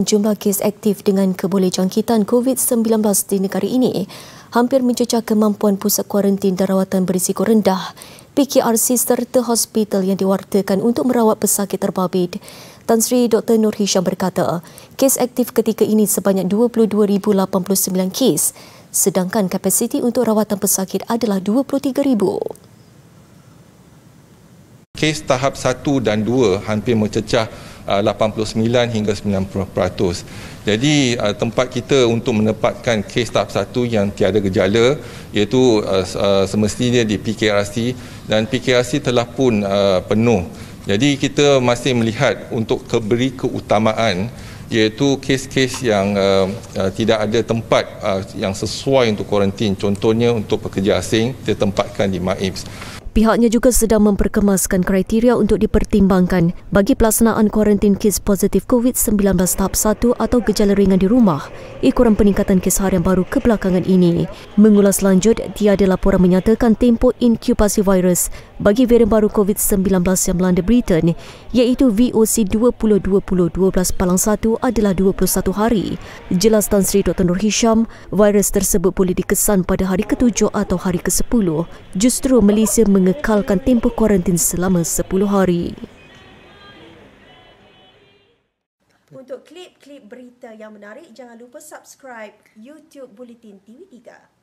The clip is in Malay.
Jumlah kes aktif dengan keboleh jangkitan COVID-19 di negara ini hampir mencecah kemampuan pusat kuarantin dan rawatan berisiko rendah PKRC serta hospital yang diwartakan untuk merawat pesakit terbabit. Tan Sri Dr. Nur Hisham berkata, kes aktif ketika ini sebanyak 22,089 kes sedangkan kapasiti untuk rawatan pesakit adalah 23,000 kes tahap 1 dan 2 hampir mencecah 89 uh, hingga 90%. Jadi uh, tempat kita untuk menempatkan kes tahap 1 yang tiada gejala iaitu uh, semestinya di PKRC dan PKRC telah pun penuh. Jadi kita masih melihat untuk keberi keutamaan iaitu kes-kes yang tidak ada tempat yang sesuai untuk kuarantin contohnya untuk pekerja asing kita tempatkan di MAIPS. Pihaknya juga sedang memperkemaskan kriteria untuk dipertimbangkan bagi pelaksanaan kuarantin kes positif COVID-19 tahap 1 atau gejala ringan di rumah ikuran peningkatan kes harian baru kebelakangan ini. Mengulas lanjut, tiada laporan menyatakan tempo inkubasi virus bagi varian baru COVID-19 yang melanda Britain iaitu VOC 2020-12-1 adalah 21 hari. Jelas Tan Sri Dr. Nur Hisham, virus tersebut boleh dikesan pada hari ke-7 atau hari ke-10. Justru Malaysia mengenai mengekalkan tempoh kuarantin selama 10 hari. Untuk klip-klip berita yang menarik, jangan lupa subscribe YouTube Bulletin TV3.